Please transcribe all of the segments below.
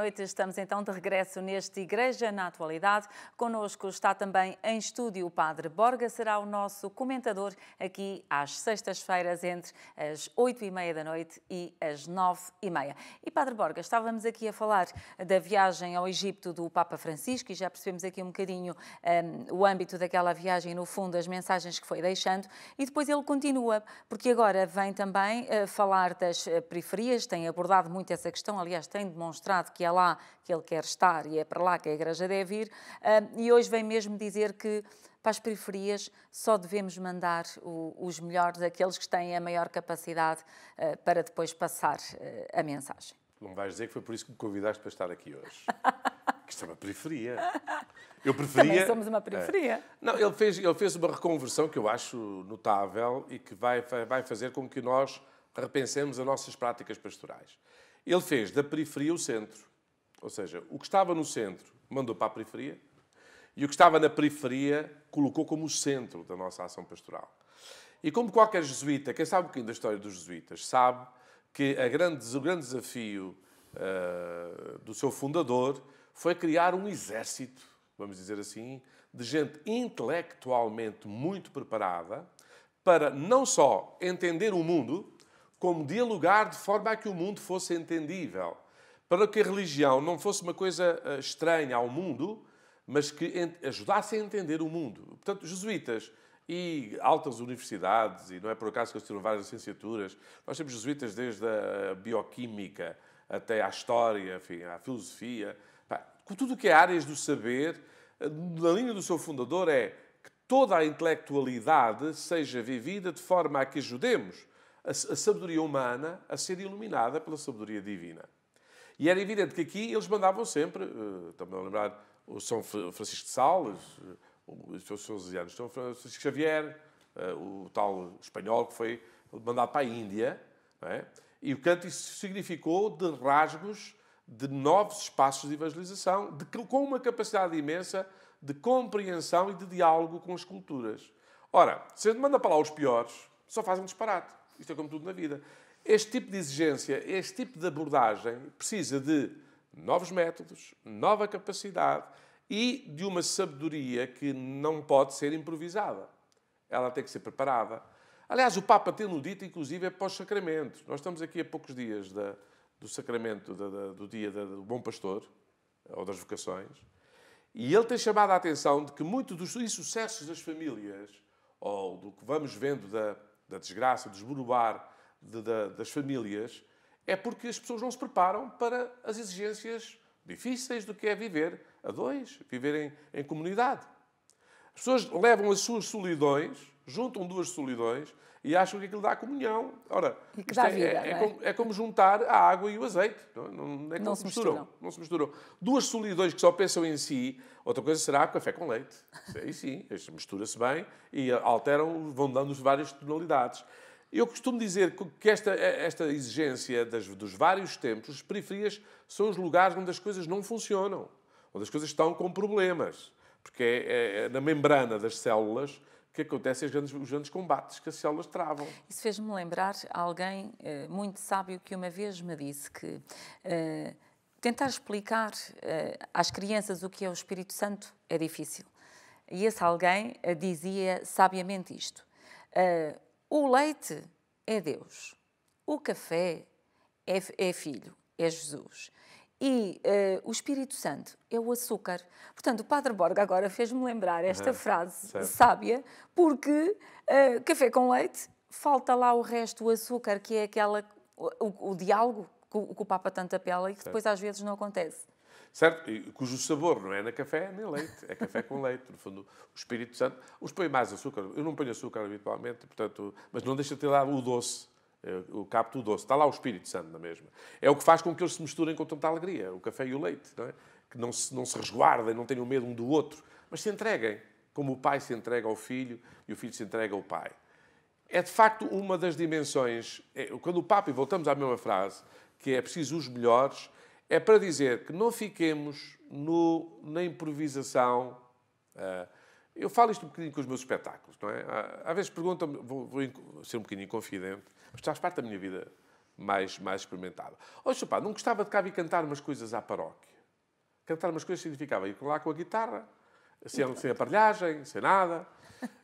noite. Estamos então de regresso neste Igreja na Atualidade. Conosco está também em estúdio o Padre Borga, será o nosso comentador aqui às sextas-feiras, entre as oito e meia da noite e as nove e meia. E Padre Borga, estávamos aqui a falar da viagem ao Egito do Papa Francisco e já percebemos aqui um bocadinho um, o âmbito daquela viagem, no fundo, as mensagens que foi deixando. E depois ele continua, porque agora vem também uh, falar das eh, periferias, tem abordado muito essa questão, aliás, tem demonstrado que ela lá que ele quer estar e é para lá que a Igreja deve ir, ah, e hoje vem mesmo dizer que para as periferias só devemos mandar os melhores, aqueles que têm a maior capacidade ah, para depois passar ah, a mensagem. Não vais dizer que foi por isso que me convidaste para estar aqui hoje. que isto é uma periferia. Eu preferia. Também somos uma periferia. É. Não, ele fez, ele fez uma reconversão que eu acho notável e que vai, vai fazer com que nós repensemos as nossas práticas pastorais. Ele fez da periferia o centro. Ou seja, o que estava no centro mandou para a periferia e o que estava na periferia colocou como o centro da nossa ação pastoral. E como qualquer jesuíta, quem sabe um bocadinho da história dos jesuítas, sabe que grande, o grande desafio uh, do seu fundador foi criar um exército, vamos dizer assim, de gente intelectualmente muito preparada para não só entender o mundo, como dialogar de forma a que o mundo fosse entendível para que a religião não fosse uma coisa eh, estranha ao mundo, mas que ajudasse a entender o mundo. Portanto, jesuítas e altas universidades, e não é por acaso que eles tiram várias licenciaturas, nós temos jesuítas desde a bioquímica até à história, enfim, à filosofia, com tudo o que é áreas do saber, eh, na linha do seu fundador é que toda a intelectualidade seja vivida de forma a que ajudemos a sabedoria humana a ser iluminada pela sabedoria divina. E era evidente que aqui eles mandavam sempre, eh, também a lembrar, o São Francisco de Sales, eh, os seus anos, São Francisco Xavier, eh, o tal espanhol que foi mandado para a Índia, é? e o canto isso significou de rasgos de novos espaços de evangelização, de, com uma capacidade imensa de compreensão e de diálogo com as culturas. Ora, se a gente manda para lá os piores, só fazem um disparate. Isto é como tudo na vida. Este tipo de exigência, este tipo de abordagem precisa de novos métodos, nova capacidade e de uma sabedoria que não pode ser improvisada. Ela tem que ser preparada. Aliás, o Papa tem-no dito, inclusive, é pós-sacramentos. Nós estamos aqui a poucos dias da, do sacramento da, da, do dia do Bom Pastor, ou das vocações, e ele tem chamado a atenção de que muitos dos insucessos das famílias, ou do que vamos vendo da, da desgraça, do desburubar de, de, das famílias é porque as pessoas não se preparam para as exigências difíceis do que é viver a dois, viver em, em comunidade. As pessoas levam as suas solidões, juntam duas solidões e acham que aquilo dá comunhão. Ora, dá é, vida, é, é? Como, é, Como, juntar a água e o azeite. Não, é? não, é não se misturam, misturam. Não se misturam. Duas solidões que só pensam em si, outra coisa será café com leite. Aí sim, mistura-se bem e alteram, vão dando várias tonalidades. Eu costumo dizer que esta, eh, esta exigência das, dos vários tempos, as periferias são os lugares onde as coisas não funcionam, onde as coisas estão com problemas. Porque é, é, é na membrana das células que acontecem os grandes, os grandes combates que as células travam. Isso fez-me lembrar alguém eh, muito sábio que uma vez me disse que uh, tentar explicar uh, às crianças o que é o Espírito Santo é difícil. E esse alguém dizia sabiamente isto. Uh, o leite é Deus, o café é, é filho, é Jesus. E uh, o Espírito Santo é o açúcar. Portanto, o Padre Borga agora fez-me lembrar esta uhum, frase certo. sábia, porque uh, café com leite, falta lá o resto, o açúcar, que é aquela, o, o diálogo que o, que o Papa tanto apela e que certo. depois às vezes não acontece certo? E, cujo sabor não é na café é nem leite, é café com leite. No fundo, o Espírito Santo. Os põe mais açúcar, eu não ponho açúcar habitualmente, portanto, mas não deixa de ter lá o doce. O eh, capto o doce, está lá o Espírito Santo na mesma. É o que faz com que eles se misturem com tanta alegria, o café e o leite, não é? que não se, não se resguardem, não tenham medo um do outro, mas se entreguem, como o pai se entrega ao filho e o filho se entrega ao pai. É de facto uma das dimensões. É, quando o Papa, e voltamos à mesma frase, que é preciso os melhores, é para dizer que não fiquemos no, na improvisação. Ah, eu falo isto um bocadinho com os meus espetáculos, não é? Ah, às vezes perguntam-me, vou, vou, ser um bocadinho confidente, mas faz parte da minha vida mais, mais experimentada. Olha, pá, não gostava de cá vir cantar umas coisas à paróquia. Cantar umas coisas significava ir lá com a guitarra, sem, sem aparelhagem, sem nada.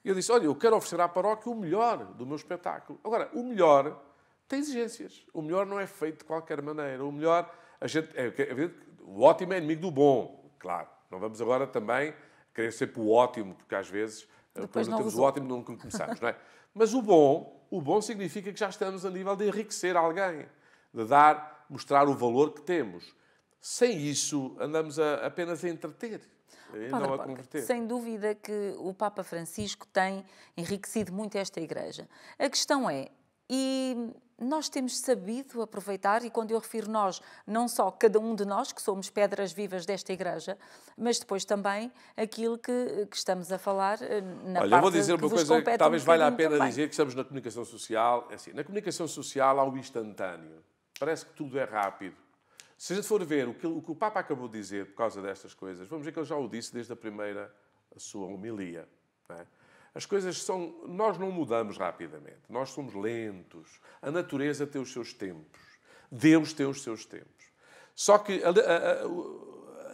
E eu disse, olha, eu quero oferecer à paróquia o melhor do meu espetáculo. Agora, o melhor tem exigências. O melhor não é feito de qualquer maneira. O melhor a gente, é, é, o ótimo é inimigo do bom, claro. Não vamos agora também querer sempre o ótimo, porque às vezes eh, Depois não temos o ótimo não começamos, não é? Mas o bom, o bom significa que já estamos a nível de enriquecer alguém, de dar, mostrar o valor que temos. Sem isso, andamos a, apenas a entreter. Padre não a converter. Sem dúvida que o Papa Francisco tem enriquecido muito esta Igreja. A questão é, e nós temos sabido aproveitar, e quando eu refiro nós, não só cada um de nós, que somos pedras vivas desta igreja, mas depois também aquilo que, que estamos a falar eh, na Olha, parte eu vou dizer uma coisa que talvez um valha a pena também. dizer que estamos na comunicação social. É assim, na comunicação social há o instantâneo. Parece que tudo é rápido. Se a gente for ver o que, o que o Papa acabou de dizer por causa destas coisas, vamos ver que ele já o disse desde a primeira a sua homilia. É? As coisas são. Nós não mudamos rapidamente, nós somos lentos. A natureza tem os seus tempos, Deus tem os seus tempos. Só que a, a,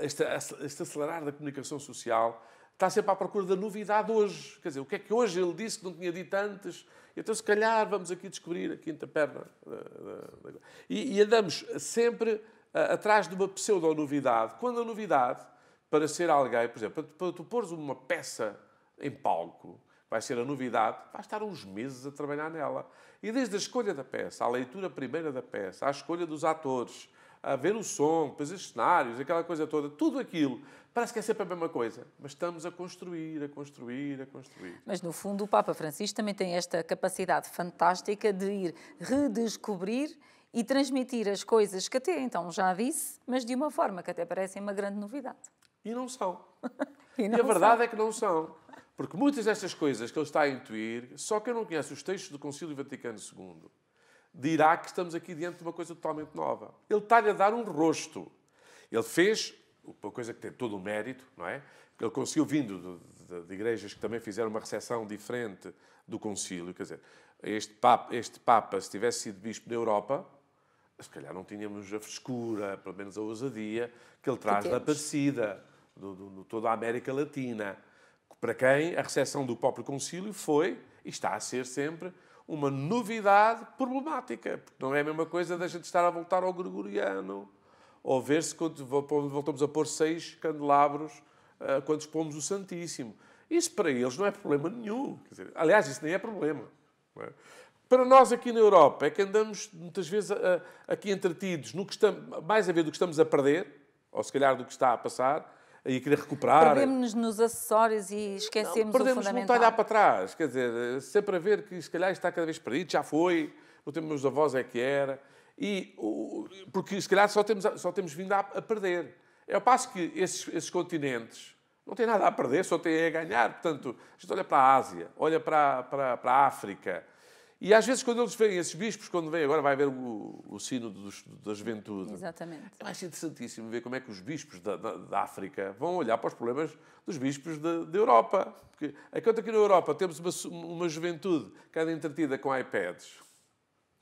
a, este, este acelerar da comunicação social está sempre à procura da novidade hoje. Quer dizer, o que é que hoje ele disse que não tinha dito antes? Então, se calhar, vamos aqui descobrir a quinta perna. Eh, eh, e, e andamos sempre eh, atrás de uma pseudo-novidade, quando a novidade, para ser alguém, por exemplo, para tu, para pôres uma peça em palco, vai ser a novidade, vai estar uns meses a trabalhar nela. E desde a escolha da peça, à leitura primeira da peça, à escolha dos atores, a ver o som, depois os cenários, aquela coisa toda, tudo aquilo. Parece que é sempre a mesma coisa, mas estamos a construir, a construir, a construir. Mas no fundo o Papa Francisco também tem esta capacidade fantástica de ir redescobrir e transmitir as coisas que até então já disse, mas de uma forma que até parece uma grande novidade. E não são. e, não e a verdade são. é que não são. Porque muitas destas coisas que ele está a intuir, só que eu não conheço os textos do Concílio Vaticano II dirá que estamos aqui diante de uma coisa totalmente nova. Ele está-lhe a dar um rosto. Ele fez uma coisa que tem todo o mérito, não é? Ele conseguiu, vindo de, de, de igrejas que também fizeram uma recepção diferente do concílio, quer dizer, este Papa, este Papa, se tivesse sido bispo da Europa, se calhar não tínhamos a frescura, pelo menos a ousadia, que ele traz que da Aparecida, de toda a América Latina para quem a recepção do próprio concílio foi e está a ser sempre uma novidade problemática, porque não é a mesma coisa da gente estar a voltar ao gregoriano, ou ver-se quando voltamos a pôr seis candelabros eh, quando expomos o Santíssimo. Isso para eles não é problema nenhum. Dizer, aliás, isso nem é problema. É? Para nós aqui na Europa é que andamos muitas vezes eh, aqui entretidos no que estamos, mais a ver do que estamos a perder, ou se calhar do que está a passar, e querer recuperar. Perdemos-nos nos acessórios e esquecemos não, perdemos o fundamental. Perdemos olhar para trás, quer dizer, sempre a ver que se calhar está cada vez perdido, já foi, o tempo dos avós é que era, e, porque se calhar só temos, só temos vindo a, a perder. É o passo que esses, esses continentes não têm nada a perder, só têm a ganhar. Portanto, a gente olha para a Ásia, olha para, para, para a África, e às vezes, quando eles vêm, esses bispos, quando vêm, agora vai haver o, o sino dos, da juventude. Exatamente. Eu é acho interessantíssimo ver como é que os bispos da, da, da África vão olhar para os problemas dos bispos da, Europa. Porque, enquanto aqui na Europa temos uma, uma juventude cada entretida com iPads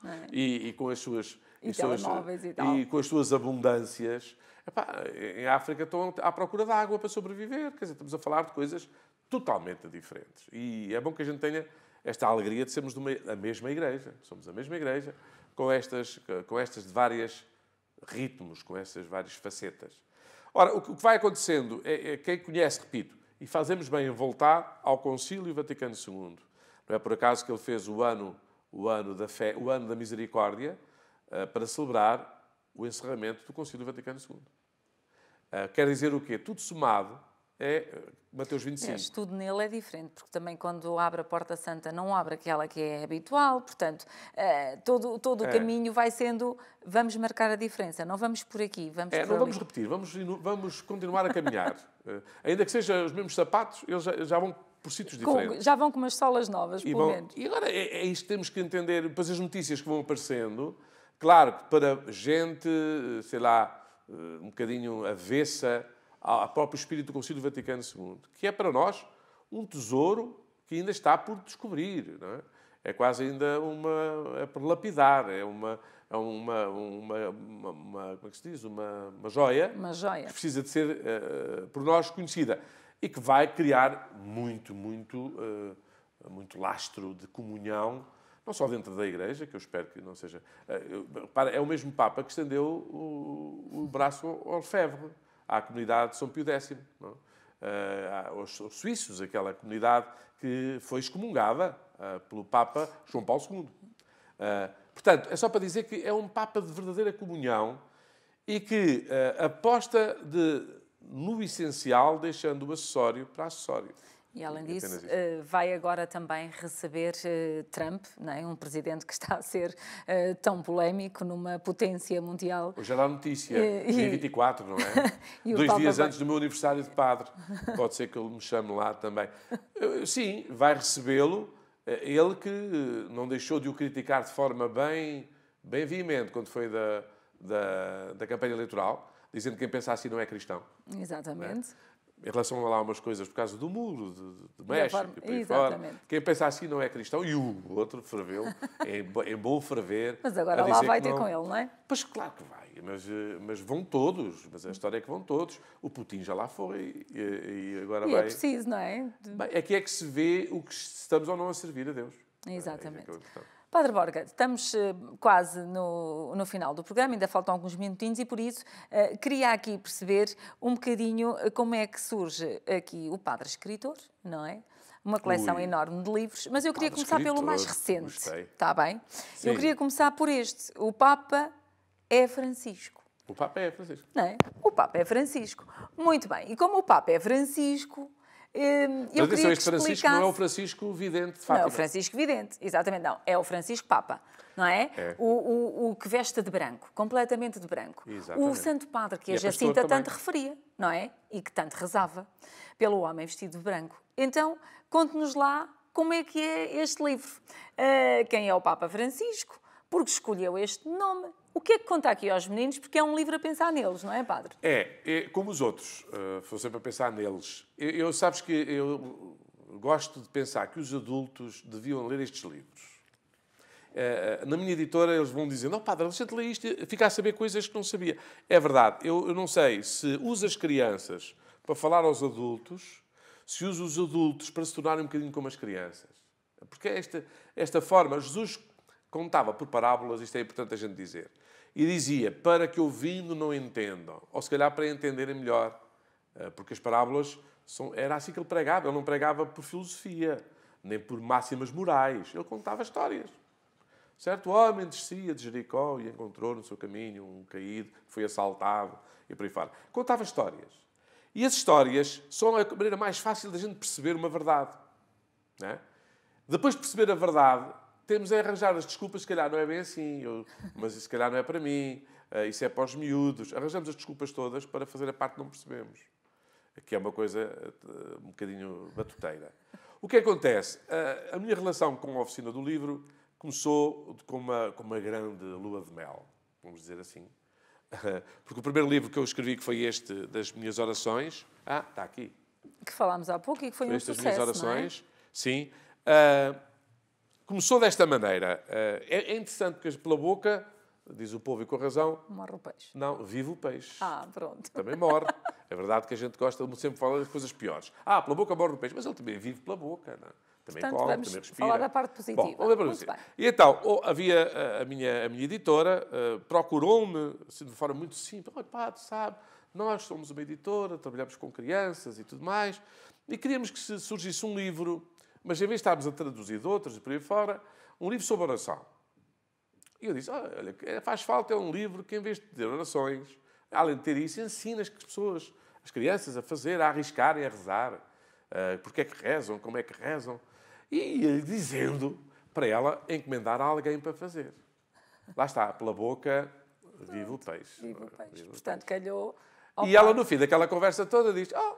é? e, e, com as suas. E, e, suas, e, e com as suas abundâncias. Epá, em África estão à procura de água para sobreviver. Quer dizer, estamos a falar de coisas totalmente diferentes. E é bom que a gente tenha esta alegria de sermos uma, a mesma igreja. Somos a mesma igreja com estas, com estas vários ritmos, com essas várias facetas. Ora, o que vai acontecendo, é, é, quem conhece, repito, e fazemos bem em voltar ao Concílio Vaticano II. Não é por acaso que ele fez o ano, o ano, da, fé, o ano da misericórdia eh, para celebrar o encerramento do Concílio Vaticano II. Eh, quer dizer o quê? Tudo somado, é Mateus eh, 25. Este estudo nele é diferente, porque também quando abre a Porta Santa não abre aquela que é habitual, portanto, eh, todo, todo o é. caminho vai sendo, vamos marcar a diferença, não vamos por aqui, vamos é, por não ali. vamos repetir, vamos, vamos continuar a caminhar. Eh, ainda que sejam os mesmos sapatos, eles já, já vão por sítios diferentes. Com, já vão com umas solas novas, e pelo vão, menos. E agora é, é isto que temos que entender, depois as notícias que vão aparecendo, claro, para gente, sei lá, um bocadinho avessa, ao próprio espírito do Concílio Vaticano II, que é para nós um tesouro que ainda está por descobrir. É? é? quase ainda uma. é por lapidar, é uma. É uma, uma, uma, uma como é que se diz? Uma, uma, joia, uma joia que precisa de ser, uh, por nós, conhecida e que vai criar muito, muito, uh, muito lastro de comunhão não só dentro da Igreja, que eu espero que não seja. Eh, é o mesmo Papa que estendeu o, braço ao Lefebvre à comunidade de São Pio X, não? aos, é? eh, aos suíços, aquela comunidade que foi excomungada eh, pelo Papa João Paulo II. Eh, portanto, é só para dizer que é um Papa de verdadeira comunhão e que aposta de, no essencial, deixando o acessório para acessório. E além disso, eh, vai agora também receber eh, Trump, né? um presidente que está a ser eh, tão polémico numa potência mundial. Hoje era é a notícia, e, dia 24, não é? Dois dias vai... antes do meu aniversário de padre. Pode ser que ele me chame lá também. Sim, vai recebê-lo. Ele que não deixou de o criticar de forma bem, bem veemente quando foi da, da, da campanha eleitoral, dizendo que quem pensa assim não é cristão. Exatamente. Né? em relação a lá umas coisas por causa do muro de, de México forma, e por aí exatamente. fora. Quem pensa assim não é cristão e o outro ferveu, em, em é é bom ferver. Mas agora lá vai ter não... com ele, não é? Pois claro que vai, mas, eh, mas vão todos, mas a história é que vão todos. O Putin já lá foi e, e agora e é vai. é preciso, não é? Bem, aqui é que se vê o que estamos ou não a servir a Deus. Exatamente. É Padre Borga, estamos eh, quase no, no final do programa, ainda faltam alguns minutinhos e por isso eh, queria aqui perceber um bocadinho eh, como é que surge aqui o Padre Escritor, não é? uma coleção Ui. enorme de livros, mas eu queria começar escritor, pelo mais recente. Está bem? Sim. Eu queria começar por este. O Papa é Francisco. O Papa é Francisco. Não é? O Papa é Francisco. Muito bem. E como o Papa é Francisco, Hum, eu Mas queria que Francisco explicasse... não é o Francisco Vidente de Fátima. Não, é o Francisco Vidente, exatamente, não. É o Francisco Papa, não é? é. O, o, o, que veste de branco, completamente de branco. Exatamente. O Santo Padre que a é Jacinta tanto referia, não é? E que tanto rezava pelo homem vestido de branco. Então, conte-nos lá como é que é este livro. Uh, quem é o Papa Francisco? Porque escolheu este nome o que é que conta aqui aos meninos? Porque é um livro a pensar neles, não é, padre? É, é como os outros, uh, eh, foi sempre a pensar neles. Eu, eu, sabes que eu gosto de pensar que os adultos deviam ler estes livros. Uh, na minha editora eles vão dizer, não padre, deixa-te ler isto, ficar a saber coisas que não sabia. É verdade, eu, eu não sei se usa as crianças para falar aos adultos, se usa os adultos para se tornarem um bocadinho como as crianças. Porque é esta, esta forma, Jesus contava por parábolas, isto é importante a gente dizer, e dizia: Para que ouvindo não entendam, ou se calhar para entenderem melhor, eh, porque as parábolas são, era assim que ele pregava, ele não pregava por filosofia, nem por máximas morais, ele contava histórias. Certo homem descia de Jericó e encontrou no seu caminho um caído, foi assaltado e por aí fora. Contava histórias. E as histórias são a maneira mais fácil da gente perceber uma verdade. É? Depois de perceber a verdade, temos a arranjar as desculpas, se calhar não é bem assim, eu, mas isso se calhar não é para mim, uh, isso é para os miúdos. Arranjamos as desculpas todas para fazer a parte que não percebemos, que é uma coisa uh, um bocadinho batuteira. O que acontece? Uh, a minha relação com a oficina do livro começou com uma, com uma grande lua de mel, vamos dizer assim. Porque o primeiro livro que eu escrevi, que foi este, das minhas orações... Ah, está aqui. Que falámos há pouco e que foi, foi um sucesso, minhas é? orações, é? sim. Uh, Começou desta maneira. Eh, é, é interessante, porque pela boca, diz o povo e com razão... Morre o peixe. Não, vive o peixe. Ah, pronto. Também morre. É verdade que a gente gosta, sempre fala das coisas piores. Ah, pela boca morre o peixe, mas ele também vive pela boca, não é? Também Portanto, come, também respira. falar da parte positiva. Bom, Muito bem. E então, havia eh, a minha, a minha editora, eh, procurou-me assim, de forma muito simples. Olha, pá, tu sabe, nós somos uma editora, trabalhamos com crianças e tudo mais, e queríamos que surgisse um livro mas em vez de estarmos a traduzir de outros e por aí fora, um livro sobre oração. E eu disse: ah, olha, faz falta é um livro que, em vez de ter orações, além de ter isso, ensina as pessoas, as crianças, a fazer, a arriscar e a rezar. Uh, porque é que rezam, como é que rezam. E ia dizendo para ela encomendar a alguém para fazer. Lá está, pela boca, vivo o peixe. Vivo o peixe. Vivo Portanto, peixe. calhou. E pai. ela, no fim daquela conversa toda, diz: Oh,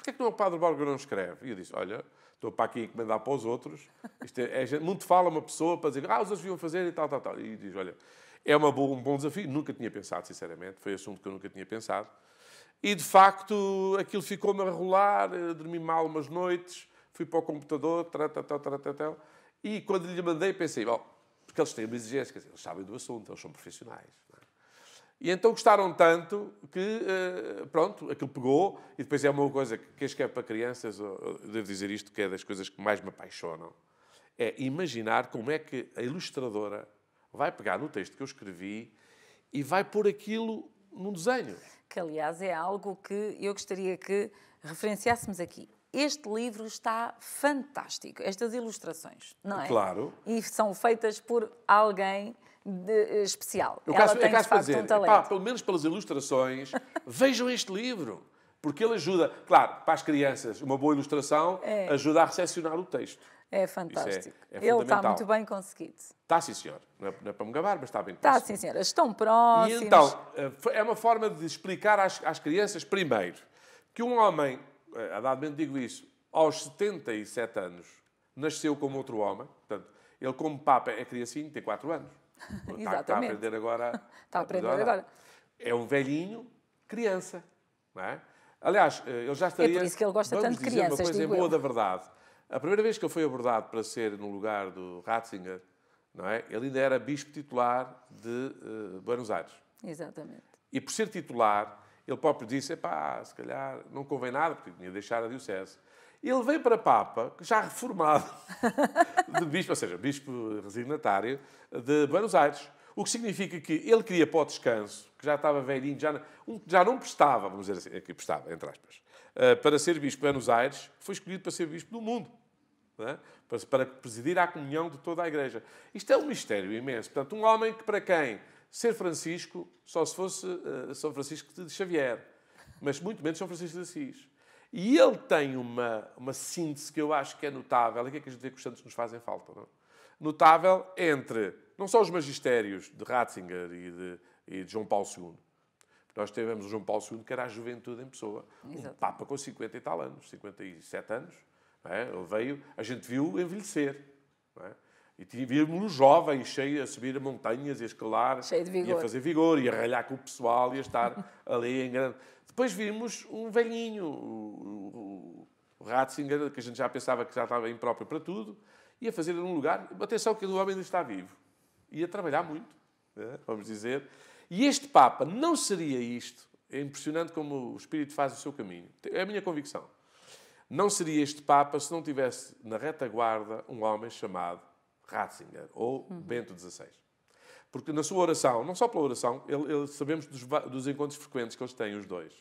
porquê é que não é o Padre Borgo não escreve? E eu disse, olha, estou para aqui encomendar para os outros. Isto é, é, muito fala uma pessoa para dizer, ah, os outros iam fazer e tal, tal, tal. E diz, olha, é uma boa, um bom desafio. Nunca tinha pensado, sinceramente. Foi assunto que eu nunca tinha pensado. E, de facto, aquilo ficou-me a rolar. Eh, dormi mal umas noites. Fui para o computador, tal, tal, tal, tal, tal, E, quando lhe mandei, pensei, bom, porque eles têm uma exigência. eles sabem do assunto, eles são profissionais. E então gostaram tanto que, eh, pronto, aquilo pegou. E depois é uma coisa que acho que é para crianças, devo dizer isto, que é das coisas que mais me apaixonam. É imaginar como é que a ilustradora vai pegar no texto que eu escrevi e vai pôr aquilo num desenho. Que, aliás, é algo que eu gostaria que referenciássemos aqui. Este livro está fantástico, estas ilustrações, não é? Claro. E são feitas por alguém de, eh, especial. Eu Ela tem, de facto, um talento. Epá, pelo menos pelas ilustrações, vejam este livro. Porque ele ajuda, claro, para as crianças, uma boa ilustração é. ajuda a recepcionar o texto. É, é- fantástico. É, é ele está muito bem conseguido. Está, sim, senhor. Não é, não é para me gabar, mas está bem tá, conseguido. Está, sim, senhor. Estão próximos. E então, eh, é uma forma de explicar às, às crianças, primeiro, que um homem, eh, adadamente digo isso, aos 77 anos, nasceu como outro homem. Portanto, ele, como Papa, é criancinho, tem 4 anos. Tá, tá Exatamente. Está tá a é aprender agora. Está a aprender agora. É um velhinho criança, não é? Aliás, eh, eu já estaria... É por isso que ele gosta tanto de crianças, uma coisa em boa eu. da verdade. A primeira vez que eu fui abordado para ser no lugar do Ratzinger, não é? ele ainda era bispo titular de uh, Buenos Aires. Exatamente. E por ser titular, ele próprio disse, pá, se calhar não convém nada, porque tinha de deixar a diocese. Ele veio para Papa, já reformado, de bispo, ou seja, bispo resignatário de Buenos Aires. O que significa que ele queria para o descanso, que já estava velhinho, já não, já não prestava, vamos dizer assim, aqui prestava, entre aspas, eh, para ser bispo de Buenos Aires, foi escolhido para ser bispo do mundo. É? Para, presidir a comunhão de toda a Igreja. Isto é um mistério imenso. Portanto, um homem que, para quem ser Francisco, só se fosse eh, São Francisco de Xavier, mas muito menos São Francisco de Assis. E ele tem uma, uma síntese que eu acho que é notável. E o que é que a gente vê que os Santos nos fazem falta? Não? É? Notável entre não só os magistérios de Ratzinger e de, e de João Paulo II. Nós tivemos o João Paulo II, que era a juventude em pessoa. Um Papa com 50 e tal anos, 57 anos. É? Ele veio, a gente viu envelhecer. É? E vimos nos jovens cheios a subir a montanhas e a escalar. E a fazer vigor, e a ralhar com o pessoal, e a estar ali em grande... Depois vimos um velhinho, o, o, o Ratzinger, que a gente já pensava que já estava impróprio para tudo, e a fazer num lugar... Atenção que o homem ainda está vivo. E a trabalhar muito, né? vamos dizer. E este Papa não seria isto. É impressionante como o Espírito faz o seu caminho. É a minha convicção. Não seria este Papa se não tivesse na retaguarda um homem chamado Ratzinger ou uhum. Bento XVI. Porque na sua oração, não só pela oração, ele, ele sabemos dos, dos, encontros frequentes que eles têm, os dois.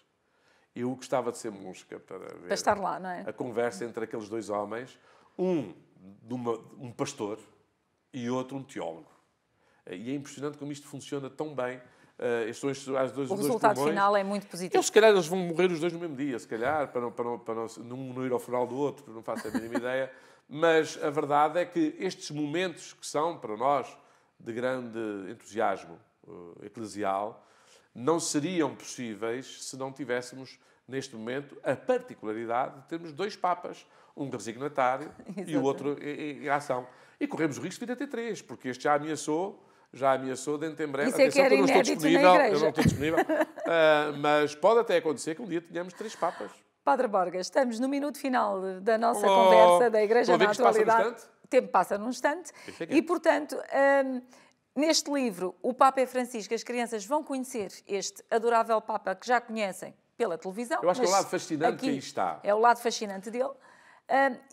Eu gostava de ser música para ver para estar lá, não é? a conversa entre aqueles dois homens, um uma, um pastor e outro um teólogo. E é impressionante como isto funciona tão bem Uh, estes dois, as dois, o dois resultado pulmões. final é muito positivo. Eles, se calhar, eles vão morrer os dois no mesmo dia, se calhar, para não, para não, para não, não, não ir ao funeral do outro, não faço a mínima ideia. Mas a verdade é que estes momentos que são, para nós, de grande entusiasmo eh, eclesial, não seriam possíveis se não tivéssemos, neste momento, a particularidade de termos dois Papas, um resignatário e o outro em, em, ação. E corremos o risco de vir a ter três, porque este já ameaçou, já ameaçou dentro em breve. Isso é Atenção, é que eu não estou disponível, eu não estou disponível, uh, mas pode até acontecer que um dia tenhamos três Papas. Padre Borga, estamos no minuto final da nossa oh, conversa da Igreja na Atualidade. Passa o tempo passa num instante. E, portanto, hum, neste livro, o Papa é Francisco, as crianças vão conhecer este adorável Papa que já conhecem pela televisão. Eu acho que é o lado fascinante que aí está. É o lado fascinante dele.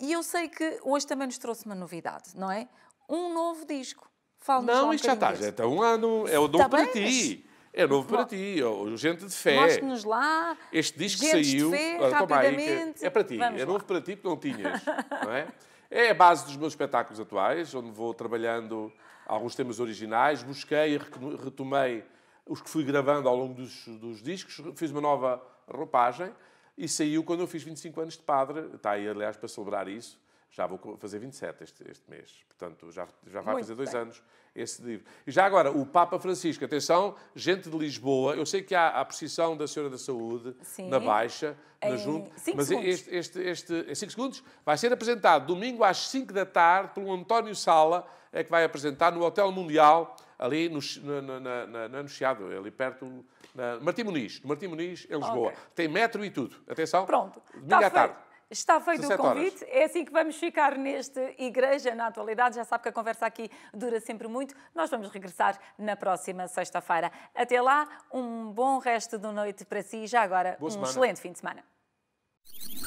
Um, e eu sei que hoje também nos trouxe uma novidade, não é? Um novo disco. Fala não, isto já está, já está é um ano, é o dom tá para ti. É novo para ti, gente de fé. Mostre-nos lá. Este disco gente saiu. De fé, rapidamente. Aí, é para ti. Vamos é lá. novo para ti porque não tinhas. não é? é a base dos meus espetáculos atuais, onde vou trabalhando alguns temas originais. Busquei e retomei os que fui gravando ao longo dos, dos discos. Fiz uma nova roupagem e saiu quando eu fiz 25 anos de padre. Está aí, aliás, para celebrar isso. Já vou fazer 27 este, este mês. Portanto, já, já vai Muito fazer dois anos esse livro. E já agora, o Papa Francisco, atenção, gente de Lisboa, eu sei que há a precisão da Senhora da Saúde, Sim. na Baixa, na em Junta, mas segundos. este, este, este, em cinco segundos, vai ser apresentado domingo às 5 da tarde pelo António Sala, é que vai apresentar no Hotel Mundial, ali no, na, na, na, na no Chiado, é ali perto, na Martim Muniz, Martim Muniz, em Lisboa. Okay. Tem metro e tudo, atenção. Pronto. Domingo tá à tarde. Está feito o convite, horas. é assim que vamos ficar neste Igreja na Atualidade. Já sabe que a conversa aqui dura sempre muito. Nós vamos regressar na próxima sexta-feira. Até lá, um bom resto de noite para si e já agora Boa um semana. excelente fim de semana.